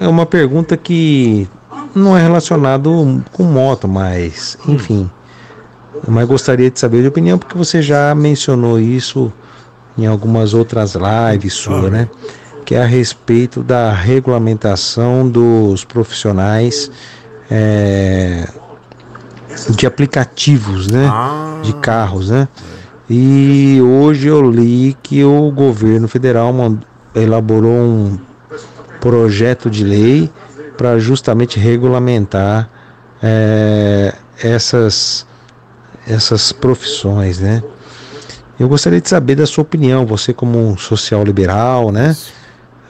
é uma pergunta que não é relacionado com moto, mas enfim. Mas gostaria de saber de opinião porque você já mencionou isso em algumas outras lives sua, né? Que é a respeito da regulamentação dos profissionais é, de aplicativos, né? Ah. De carros, né? E hoje eu li que o governo federal elaborou um projeto de lei para justamente regulamentar é, essas, essas profissões, né? Eu gostaria de saber da sua opinião, você como um social liberal, né?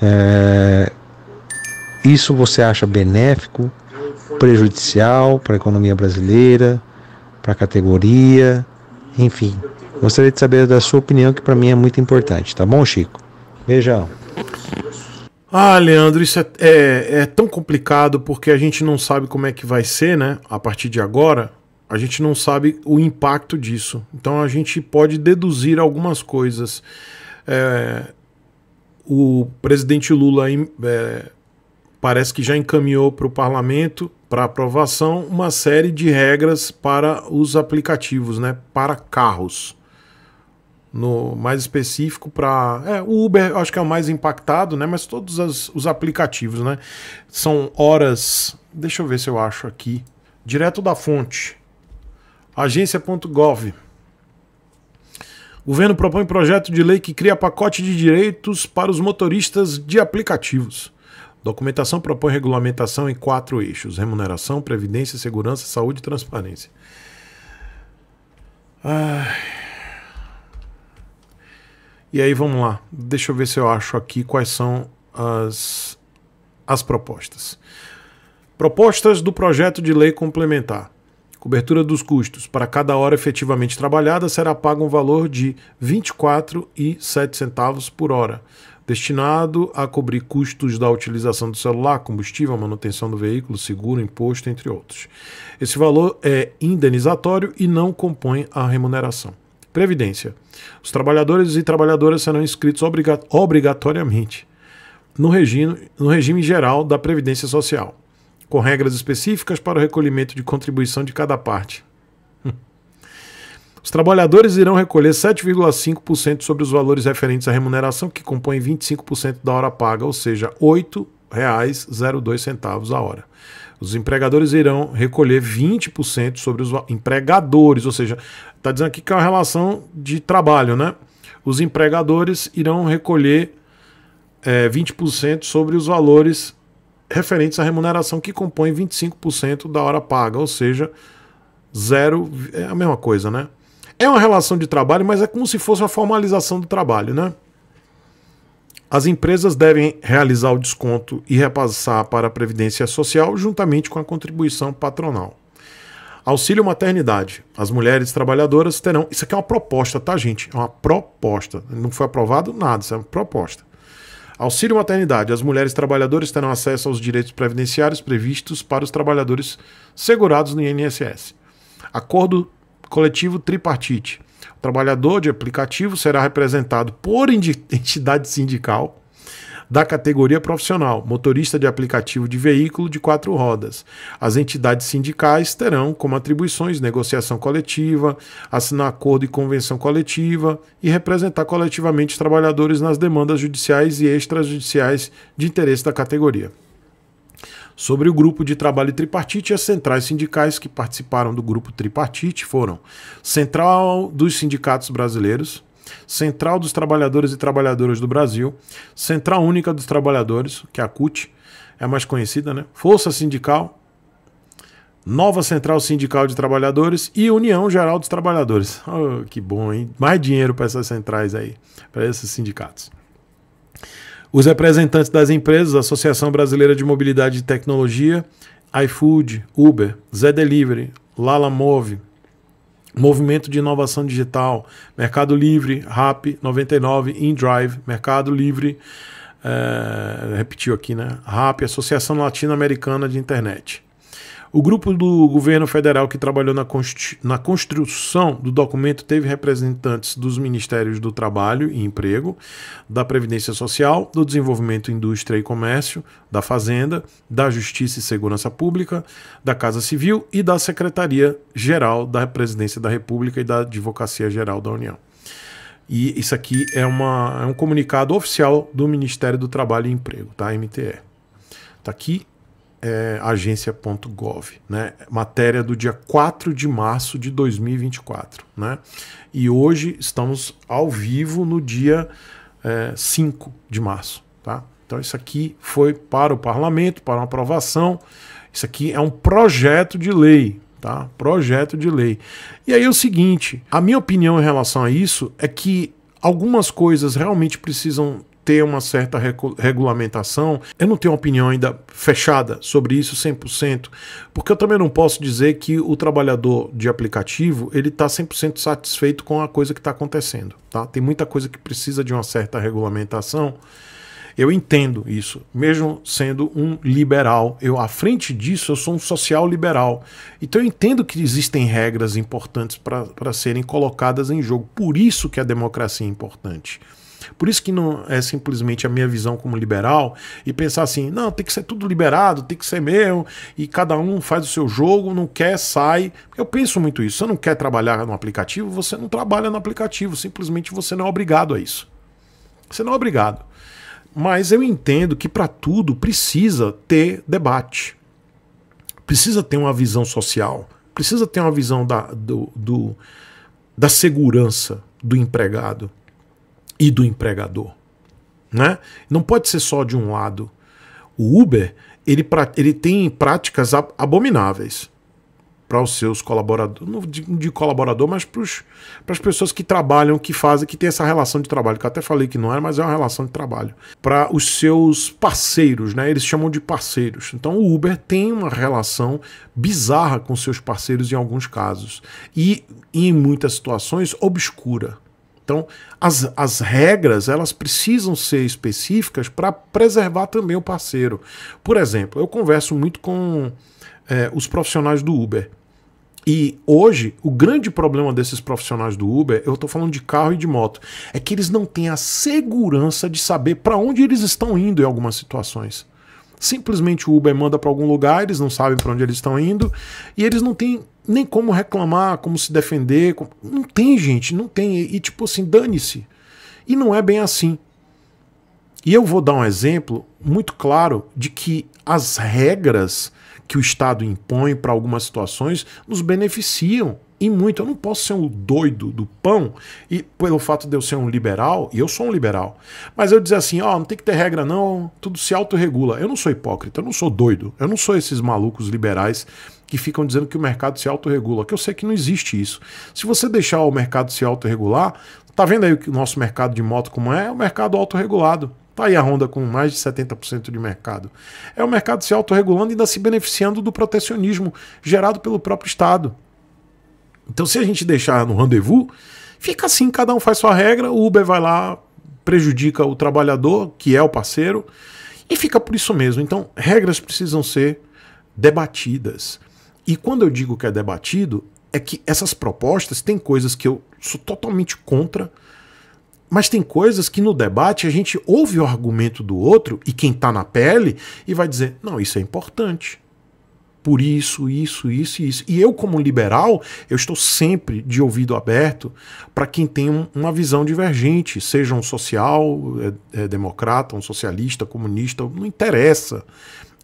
É, isso você acha benéfico, prejudicial para a economia brasileira, para a categoria, enfim. Gostaria de saber da sua opinião, que para mim é muito importante, tá bom, Chico? Beijão. Ah, Leandro, isso é, é, é, tão complicado porque a gente não sabe como é que vai ser, né? A partir de agora, a gente não sabe o impacto disso. Então a gente pode deduzir algumas coisas. É, o presidente Lula é, parece que já encaminhou para o parlamento, para aprovação, uma série de regras para os aplicativos, né? Para carros no mais específico para é, o Uber acho que é o mais impactado né mas todos as, os aplicativos né são horas deixa eu ver se eu acho aqui direto da fonte agência.gov governo propõe projeto de lei que cria pacote de direitos para os motoristas de aplicativos documentação propõe regulamentação em quatro eixos remuneração previdência segurança saúde e transparência Ai... E aí vamos lá, deixa eu ver se eu acho aqui quais são as, as propostas. Propostas do projeto de lei complementar. Cobertura dos custos. Para cada hora efetivamente trabalhada, será pago um valor de R$ centavos por hora, destinado a cobrir custos da utilização do celular, combustível, manutenção do veículo, seguro, imposto, entre outros. Esse valor é indenizatório e não compõe a remuneração. Previdência. Os trabalhadores e trabalhadoras serão inscritos obrigatoriamente no regime, no regime geral da Previdência Social, com regras específicas para o recolhimento de contribuição de cada parte. Os trabalhadores irão recolher 7,5% sobre os valores referentes à remuneração, que compõem 25% da hora paga, ou seja, R$ 8,02 a hora. Os empregadores irão recolher 20% sobre os empregadores, ou seja, está dizendo aqui que é uma relação de trabalho, né? Os empregadores irão recolher é, 20% sobre os valores referentes à remuneração que compõe 25% da hora paga, ou seja, zero é a mesma coisa, né? É uma relação de trabalho, mas é como se fosse uma formalização do trabalho, né? As empresas devem realizar o desconto e repassar para a Previdência Social juntamente com a contribuição patronal. Auxílio maternidade. As mulheres trabalhadoras terão. Isso aqui é uma proposta, tá, gente? É uma proposta. Não foi aprovado nada, isso é uma proposta. Auxílio maternidade. As mulheres trabalhadoras terão acesso aos direitos previdenciários previstos para os trabalhadores segurados no INSS. Acordo coletivo tripartite. O trabalhador de aplicativo será representado por entidade sindical da categoria profissional, motorista de aplicativo de veículo de quatro rodas. As entidades sindicais terão como atribuições negociação coletiva, assinar acordo e convenção coletiva e representar coletivamente os trabalhadores nas demandas judiciais e extrajudiciais de interesse da categoria sobre o grupo de trabalho tripartite e as centrais sindicais que participaram do grupo tripartite foram Central dos Sindicatos Brasileiros, Central dos Trabalhadores e Trabalhadoras do Brasil, Central Única dos Trabalhadores, que é a CUT, é a mais conhecida, né? Força Sindical, Nova Central Sindical de Trabalhadores e União Geral dos Trabalhadores. Oh, que bom, hein? Mais dinheiro para essas centrais aí, para esses sindicatos. Os representantes das empresas, Associação Brasileira de Mobilidade e Tecnologia, iFood, Uber, Zé Delivery, Move, Movimento de Inovação Digital, Mercado Livre, RAP 99, InDrive, Mercado Livre, é, repetiu aqui, né? RAP, Associação Latino-Americana de Internet. O grupo do governo federal que trabalhou na, na construção do documento teve representantes dos Ministérios do Trabalho e Emprego, da Previdência Social, do Desenvolvimento, Indústria e Comércio, da Fazenda, da Justiça e Segurança Pública, da Casa Civil e da Secretaria-Geral da Presidência da República e da Advocacia Geral da União. E isso aqui é, uma, é um comunicado oficial do Ministério do Trabalho e Emprego, tá? MTE. Tá aqui é, agência.gov, né? Matéria do dia 4 de março de 2024, né? E hoje estamos ao vivo no dia é, 5 de março, tá? Então isso aqui foi para o parlamento, para uma aprovação. Isso aqui é um projeto de lei, tá? Projeto de lei. E aí é o seguinte, a minha opinião em relação a isso é que algumas coisas realmente precisam ter uma certa regulamentação. Eu não tenho uma opinião ainda fechada sobre isso 100%, porque eu também não posso dizer que o trabalhador de aplicativo ele está 100% satisfeito com a coisa que está acontecendo. Tá? Tem muita coisa que precisa de uma certa regulamentação. Eu entendo isso, mesmo sendo um liberal. Eu à frente disso, eu sou um social liberal. Então eu entendo que existem regras importantes para serem colocadas em jogo. Por isso que a democracia é importante. Por isso que não é simplesmente a minha visão como liberal e pensar assim, não, tem que ser tudo liberado, tem que ser meu, e cada um faz o seu jogo, não quer, sai. Eu penso muito isso. Você não quer trabalhar no aplicativo, você não trabalha no aplicativo, simplesmente você não é obrigado a isso. Você não é obrigado. Mas eu entendo que para tudo precisa ter debate. Precisa ter uma visão social, precisa ter uma visão da, do, do da segurança do empregado, e do empregador. Né? Não pode ser só de um lado. O Uber ele, ele tem práticas abomináveis para os seus colaboradores, não de colaborador, mas para, os, para as pessoas que trabalham, que fazem, que tem essa relação de trabalho, que eu até falei que não é, mas é uma relação de trabalho. Para os seus parceiros, né? Eles chamam de parceiros. Então o Uber tem uma relação bizarra com seus parceiros em alguns casos e em muitas situações obscura. Então, as, as regras elas precisam ser específicas para preservar também o parceiro. Por exemplo, eu converso muito com é, os profissionais do Uber. E hoje, o grande problema desses profissionais do Uber, eu estou falando de carro e de moto, é que eles não têm a segurança de saber para onde eles estão indo em algumas situações. Simplesmente o Uber manda para algum lugar, eles não sabem para onde eles estão indo, e eles não têm nem como reclamar, como se defender. Como... Não tem, gente, não tem. E, tipo assim, dane-se. E não é bem assim. E eu vou dar um exemplo muito claro de que as regras que o Estado impõe para algumas situações nos beneficiam. E muito, eu não posso ser um doido do pão e pelo fato de eu ser um liberal, e eu sou um liberal, mas eu dizer assim: ó, oh, não tem que ter regra, não, tudo se autorregula. Eu não sou hipócrita, eu não sou doido, eu não sou esses malucos liberais que ficam dizendo que o mercado se autorregula, que eu sei que não existe isso. Se você deixar o mercado se autorregular, tá vendo aí o nosso mercado de moto como é? É um mercado autorregulado. Está aí a Honda com mais de 70% de mercado. É o mercado se autorregulando e ainda se beneficiando do protecionismo gerado pelo próprio Estado. Então, se a gente deixar no rendezvous, fica assim: cada um faz sua regra, o Uber vai lá, prejudica o trabalhador, que é o parceiro, e fica por isso mesmo. Então, regras precisam ser debatidas. E quando eu digo que é debatido, é que essas propostas têm coisas que eu sou totalmente contra, mas tem coisas que no debate a gente ouve o argumento do outro e quem está na pele e vai dizer: não, isso é importante. Por isso, isso, isso e isso. E eu, como liberal, eu estou sempre de ouvido aberto para quem tem um, uma visão divergente, seja um social, é, é, democrata, um socialista, comunista, não interessa.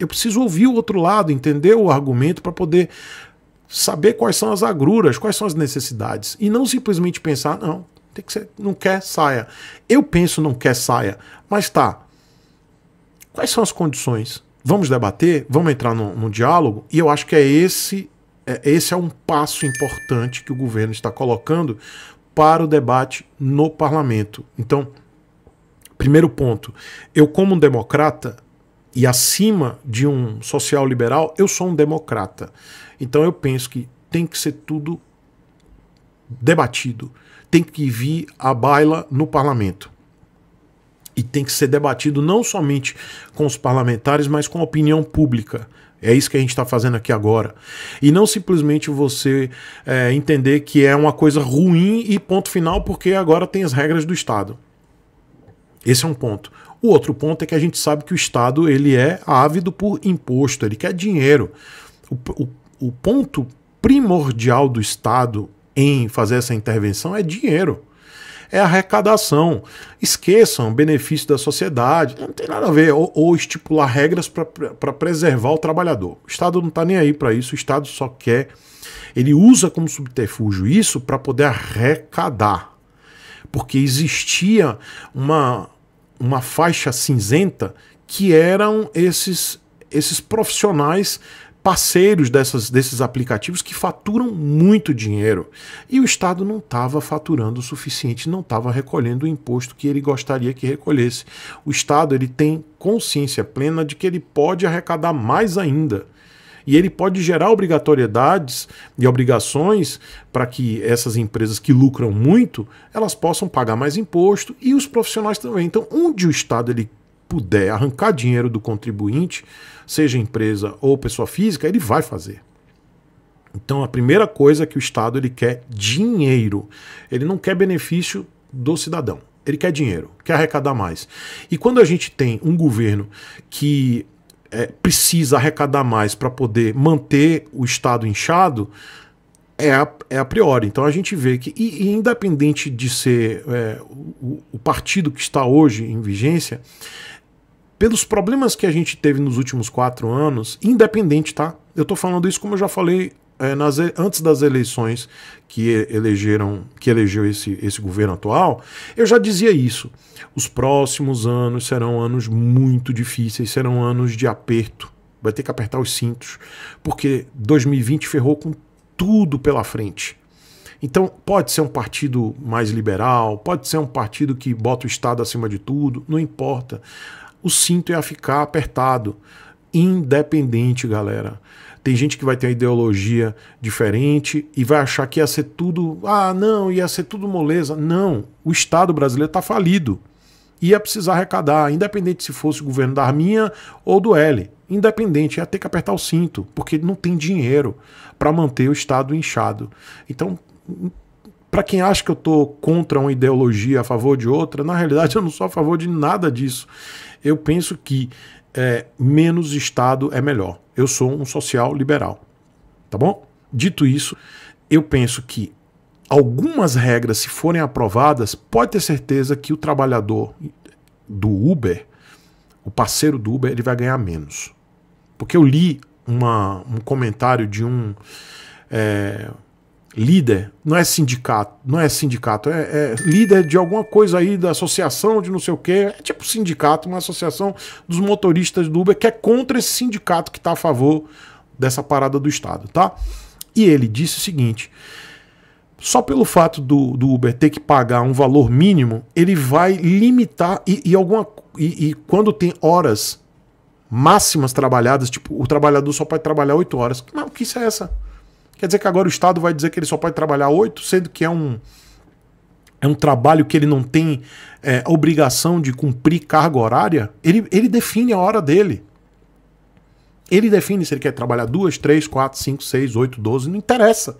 Eu preciso ouvir o outro lado, entender o argumento para poder saber quais são as agruras, quais são as necessidades. E não simplesmente pensar, não, tem que ser, não quer, saia. Eu penso não quer, saia. Mas tá. Quais são as condições? Vamos debater, vamos entrar no, no diálogo, e eu acho que é esse, é, esse é um passo importante que o governo está colocando para o debate no parlamento. Então, primeiro ponto, eu, como um democrata, e acima de um social liberal, eu sou um democrata. Então eu penso que tem que ser tudo debatido, tem que vir a baila no parlamento. E tem que ser debatido não somente com os parlamentares, mas com a opinião pública. É isso que a gente está fazendo aqui agora. E não simplesmente você é, entender que é uma coisa ruim e ponto final, porque agora tem as regras do Estado. Esse é um ponto. O outro ponto é que a gente sabe que o Estado ele é ávido por imposto, ele quer dinheiro. O, o, o ponto primordial do Estado em fazer essa intervenção é dinheiro. É arrecadação. Esqueçam benefício da sociedade, não tem nada a ver. Ou, ou estipular regras para preservar o trabalhador. O Estado não está nem aí para isso, o Estado só quer. Ele usa como subterfúgio isso para poder arrecadar porque existia uma, uma faixa cinzenta que eram esses, esses profissionais parceiros dessas, desses aplicativos que faturam muito dinheiro. E o Estado não estava faturando o suficiente, não estava recolhendo o imposto que ele gostaria que recolhesse. O Estado ele tem consciência plena de que ele pode arrecadar mais ainda e ele pode gerar obrigatoriedades e obrigações para que essas empresas que lucram muito, elas possam pagar mais imposto e os profissionais também. Então, onde o Estado ele puder arrancar dinheiro do contribuinte, seja empresa ou pessoa física, ele vai fazer. Então a primeira coisa é que o Estado ele quer dinheiro. Ele não quer benefício do cidadão. Ele quer dinheiro, quer arrecadar mais. E quando a gente tem um governo que é, precisa arrecadar mais para poder manter o Estado inchado, é a, é a priori. Então a gente vê que, e, e independente de ser é, o, o, partido que está hoje em vigência, pelos problemas que a gente teve nos últimos quatro anos, independente, tá? Eu estou falando isso como eu já falei é, nas, antes das eleições que elegeram, que elegeu esse, esse governo atual, eu já dizia isso. Os próximos anos serão anos muito difíceis, serão anos de aperto. Vai ter que apertar os cintos, porque 2020 ferrou com tudo pela frente. Então, pode ser um partido mais liberal, pode ser um partido que bota o Estado acima de tudo, não importa. O cinto ia é ficar apertado. Independente, galera. Tem gente que vai ter uma ideologia diferente e vai achar que ia ser tudo. Ah, não, ia ser tudo moleza. Não. O Estado brasileiro está falido. Ia precisar arrecadar, independente se fosse o governo da Arminha ou do L. Independente, ia ter que apertar o cinto, porque não tem dinheiro para manter o Estado inchado. Então, para quem acha que eu estou contra uma ideologia a favor de outra, na realidade eu não sou a favor de nada disso. Eu penso que é, menos Estado é melhor. Eu sou um social liberal. Tá bom? Dito isso, eu penso que algumas regras, se forem aprovadas, pode ter certeza que o trabalhador do Uber, o parceiro do Uber, ele vai ganhar menos. Porque eu li uma, um comentário de um, é, líder, não é sindicato, não é sindicato, é, é, líder de alguma coisa aí da associação de não sei o que, é tipo sindicato, uma associação dos motoristas do Uber que é contra esse sindicato que está a favor dessa parada do Estado, tá? E ele disse o seguinte: só pelo fato do, do Uber ter que pagar um valor mínimo, ele vai limitar e, e alguma e, e quando tem horas máximas trabalhadas, tipo, o trabalhador só pode trabalhar 8 horas. Que isso é essa? Quer dizer que agora o Estado vai dizer que ele só pode trabalhar oito, sendo que é um, é um trabalho que ele não tem é, obrigação de cumprir carga horária, ele, ele define a hora dele. Ele define se ele quer trabalhar duas, três, quatro, cinco, seis, oito, doze, não interessa.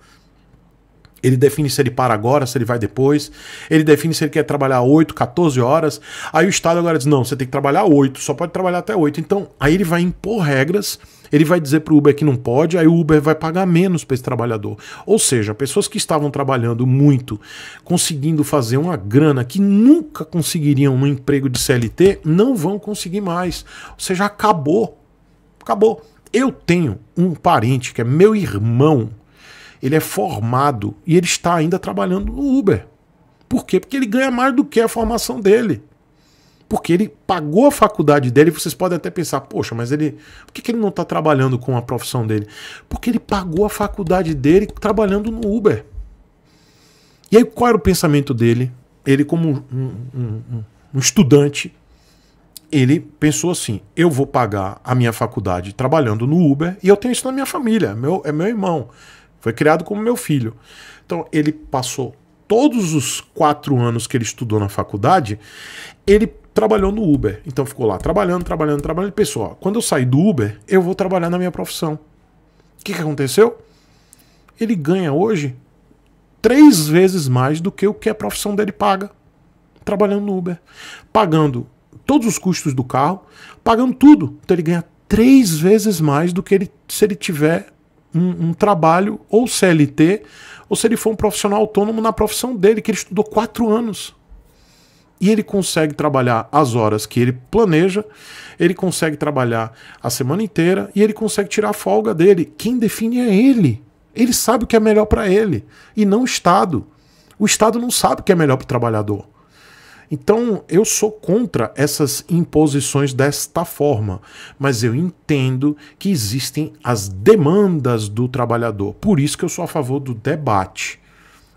Ele define se ele para agora, se ele vai depois. Ele define se ele quer trabalhar 8, 14 horas. Aí o Estado agora diz: não, você tem que trabalhar 8, só pode trabalhar até 8. Então, aí ele vai impor regras, ele vai dizer para o Uber que não pode, aí o Uber vai pagar menos para esse trabalhador. Ou seja, pessoas que estavam trabalhando muito, conseguindo fazer uma grana que nunca conseguiriam no emprego de CLT, não vão conseguir mais. Ou seja, acabou. Acabou. Eu tenho um parente que é meu irmão ele é formado e ele está ainda trabalhando no Uber. Por quê? Porque ele ganha mais do que a formação dele. Porque ele pagou a faculdade dele, vocês podem até pensar, poxa, mas ele. Por que, que ele não está trabalhando com a profissão dele? Porque ele pagou a faculdade dele trabalhando no Uber. E aí, qual era o pensamento dele? Ele, como um, um, um, um estudante, ele pensou assim: eu vou pagar a minha faculdade trabalhando no Uber e eu tenho isso na minha família, meu, é meu irmão. Foi criado como meu filho. Então ele passou todos os quatro anos que ele estudou na faculdade, ele trabalhou no Uber. Então ficou lá trabalhando, trabalhando, trabalhando. Pessoal, quando eu sair do Uber, eu vou trabalhar na minha profissão. O que, que aconteceu? Ele ganha hoje três vezes mais do que o que a profissão dele paga trabalhando no Uber, pagando todos os custos do carro, pagando tudo. Então ele ganha três vezes mais do que ele se ele tiver um, um trabalho, ou CLT, ou se ele for um profissional autônomo na profissão dele, que ele estudou quatro anos e ele consegue trabalhar as horas que ele planeja, ele consegue trabalhar a semana inteira e ele consegue tirar a folga dele. Quem define é ele. Ele sabe o que é melhor para ele e não o Estado. O Estado não sabe o que é melhor para o trabalhador. Então, eu sou contra essas imposições desta forma, mas eu entendo que existem as demandas do trabalhador. Por isso que eu sou a favor do debate.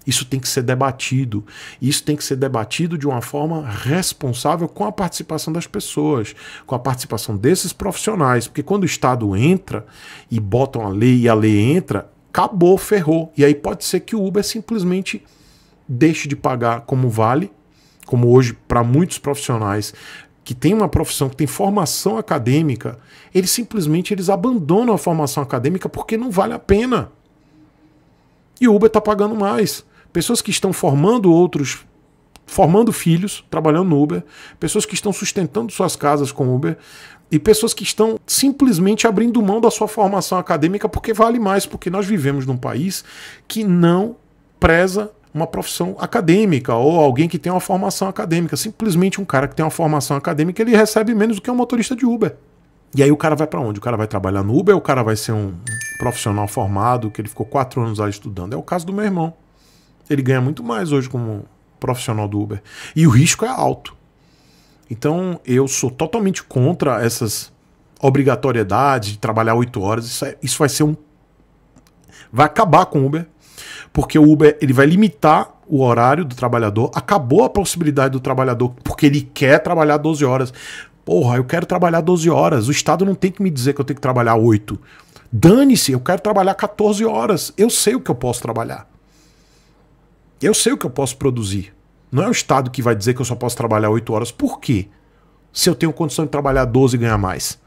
Isso tem que ser debatido. Isso tem que ser debatido de uma forma responsável com a participação das pessoas, com a participação desses profissionais. Porque quando o Estado entra e bota uma lei e a lei entra, acabou, ferrou. E aí pode ser que o Uber simplesmente deixe de pagar como vale como hoje para muitos profissionais que têm uma profissão, que tem formação acadêmica, eles simplesmente eles abandonam a formação acadêmica porque não vale a pena. E o Uber está pagando mais. Pessoas que estão formando outros, formando filhos, trabalhando no Uber, pessoas que estão sustentando suas casas com Uber, e pessoas que estão simplesmente abrindo mão da sua formação acadêmica porque vale mais, porque nós vivemos num país que não preza uma profissão acadêmica ou alguém que tem uma formação acadêmica. Simplesmente um cara que tem uma formação acadêmica, ele recebe menos do que um motorista de Uber. E aí o cara vai para onde? O cara vai trabalhar no Uber, o cara vai ser um profissional formado, que ele ficou quatro anos lá estudando. É o caso do meu irmão. Ele ganha muito mais hoje como profissional do Uber. E o risco é alto. Então eu sou totalmente contra essas obrigatoriedades de trabalhar oito horas. Isso, é, isso vai ser um. Vai acabar com o Uber porque o Uber ele vai limitar o horário do trabalhador, acabou a possibilidade do trabalhador, porque ele quer trabalhar 12 horas. Porra, eu quero trabalhar 12 horas. O Estado não tem que me dizer que eu tenho que trabalhar 8. Dane-se, eu quero trabalhar 14 horas. Eu sei o que eu posso trabalhar. Eu sei o que eu posso produzir. Não é o Estado que vai dizer que eu só posso trabalhar 8 horas. Por quê? Se eu tenho condição de trabalhar 12 e ganhar mais.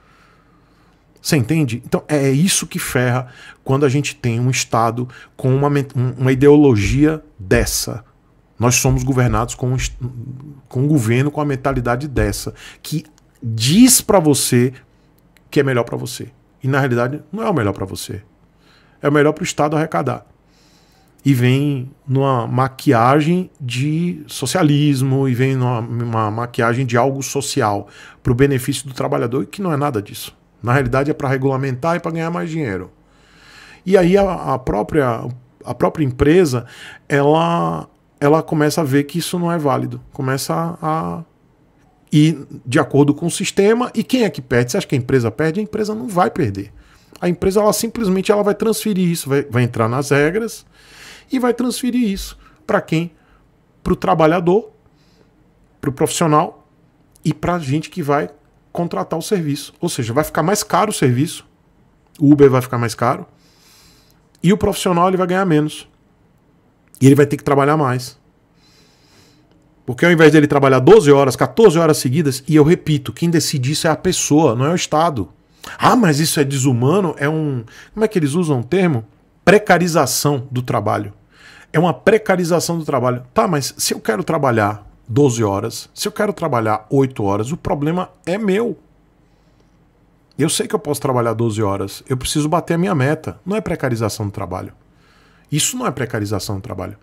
Você entende? Então é, é isso que ferra quando a gente tem um Estado com uma, uma ideologia dessa. Nós somos governados com, com um governo com a mentalidade dessa, que diz para você que é melhor para você. E na realidade não é o melhor para você. É o melhor para o Estado arrecadar. E vem numa maquiagem de socialismo, e vem numa maquiagem de algo social, para o benefício do trabalhador, que não é nada disso. Na realidade, é para regulamentar e para ganhar mais dinheiro. E aí a, a, própria, a própria empresa ela, ela começa a ver que isso não é válido. Começa a ir de acordo com o sistema. E quem é que perde? Você acha que a empresa perde? A empresa não vai perder. A empresa ela simplesmente ela vai transferir isso, vai, vai entrar nas regras e vai transferir isso para quem? Para o trabalhador, para o profissional e para a gente que vai contratar o serviço. Ou seja, vai ficar mais caro o serviço, o Uber vai ficar mais caro, e o profissional ele vai ganhar menos. E ele vai ter que trabalhar mais. Porque ao invés dele trabalhar 12 horas, 14 horas seguidas, e eu repito, quem decide isso é a pessoa, não é o Estado. Ah, mas isso é desumano, é um. Como é que eles usam o termo? Precarização do trabalho. É uma precarização do trabalho. Tá, mas se eu quero trabalhar 12 horas, se eu quero trabalhar 8 horas, o problema é meu. Eu sei que eu posso trabalhar 12 horas, eu preciso bater a minha meta. Não é precarização do trabalho. Isso não é precarização do trabalho.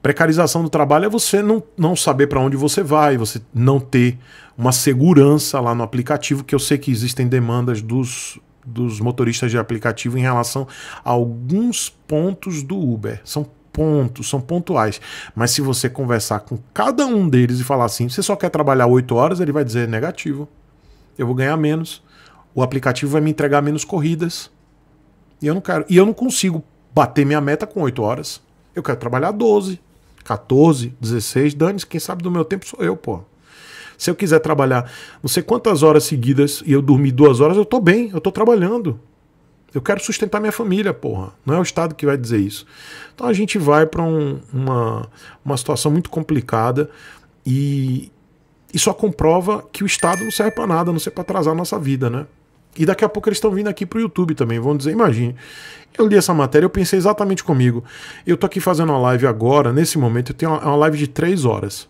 Precarização do trabalho é você não, não saber para onde você vai, você não ter uma segurança lá no aplicativo, que eu sei que existem demandas dos, dos motoristas de aplicativo em relação a alguns pontos do Uber. São pontos, são pontuais. Mas se você conversar com cada um deles e falar assim, você só quer trabalhar 8 horas, ele vai dizer é negativo. Eu vou ganhar menos. O aplicativo vai me entregar menos corridas. E eu não quero. E eu não consigo bater minha meta com 8 horas. Eu quero trabalhar 12, 14, 16. Dane-se, quem sabe do meu tempo sou eu, pô. Se eu quiser trabalhar não sei quantas horas seguidas e eu dormir duas horas, eu tô bem, eu tô trabalhando. Eu quero sustentar minha família, porra. Não é o Estado que vai dizer isso. Então a gente vai para um, uma, uma situação muito complicada e, e só comprova que o Estado não serve para nada, não serve para atrasar a nossa vida, né? E daqui a pouco eles estão vindo aqui para o YouTube também, vão dizer, imagine. Eu li essa matéria, eu pensei exatamente comigo. Eu tô aqui fazendo uma live agora, nesse momento, eu tenho uma, é uma live de três horas.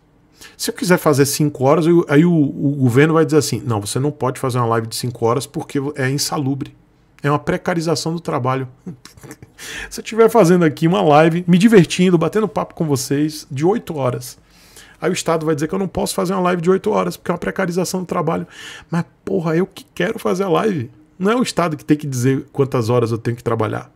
Se eu quiser fazer cinco horas, eu, aí o, o, governo vai dizer assim: não, você não pode fazer uma live de cinco horas porque é insalubre. É uma precarização do trabalho. Se eu estiver fazendo aqui uma live, me divertindo, batendo papo com vocês, de 8 horas. Aí o Estado vai dizer que eu não posso fazer uma live de 8 horas, porque é uma precarização do trabalho. Mas, porra, eu que quero fazer a live. Não é o Estado que tem que dizer quantas horas eu tenho que trabalhar.